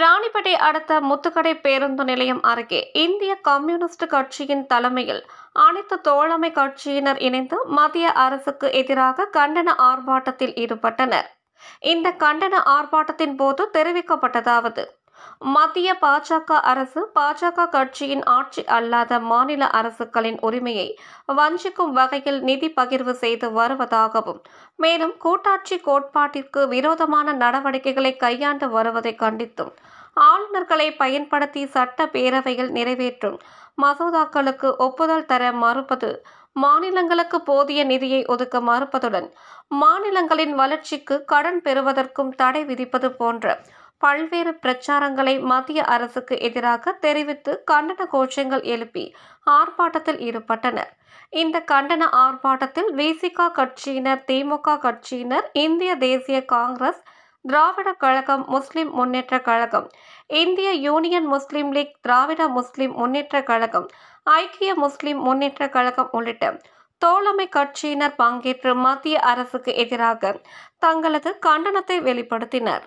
ராணிப்பேட்டை அடுத்த முத்துக்கடை பேருந்து நிலையம் அருகே இந்திய கம்யூனிஸ்ட் கட்சியின் தலைமையில் அனைத்து தோழமை கட்சியினர் இணைந்து மத்திய அரசுக்கு எதிராக கண்டன ஆர்ப்பாட்டத்தில் ஈடுபட்டனர் இந்த கண்டன ஆர்ப்பாட்டத்தின் போது தெரிவிக்கப்பட்டதாவது மத்திய பாஜக அரசு பாஜக கட்சியின் ஆட்சி அல்லாத மாநில அரசுகளின் உரிமையை வஞ்சிக்கும் வகையில் நிதி பகிர்வு செய்து வருவதாகவும் மேலும் கூட்டாட்சி கோட்பாட்டிற்கு விரோதமான நடவடிக்கைகளை கையாண்டு வருவதை கண்டித்தும் ஆளுநர்களை பயன்படுத்தி சட்ட பேரவையில் நிறைவேற்றும் மசோதாக்களுக்கு ஒப்புதல் தர மறுப்பது மாநிலங்களுக்கு போதிய நிதியை ஒதுக்க மறுப்பதுடன் மாநிலங்களின் வளர்ச்சிக்கு கடன் பெறுவதற்கும் தடை விதிப்பது போன்ற பல்வேறு பிரச்சாரங்களை மத்திய அரசுக்கு எதிராக தெரிவித்து கண்டன கோஷங்கள் எழுப்பி ஆர்ப்பாட்டத்தில் ஈடுபட்டனர் இந்த கண்டன ஆர்ப்பாட்டத்தில் விசிகா கட்சியினர் திமுக கட்சியினர் இந்திய தேசிய காங்கிரஸ் திராவிட கழகம் முஸ்லிம் முன்னேற்ற கழகம் இந்திய யூனியன் முஸ்லிம் லீக் திராவிட முஸ்லிம் முன்னேற்ற கழகம் ஐக்கிய முஸ்லிம் முன்னேற்ற கழகம் உள்ளிட்ட தோழமை கட்சியினர் பங்கேற்று மத்திய அரசுக்கு எதிராக தங்களது கண்டனத்தை வெளிப்படுத்தினர்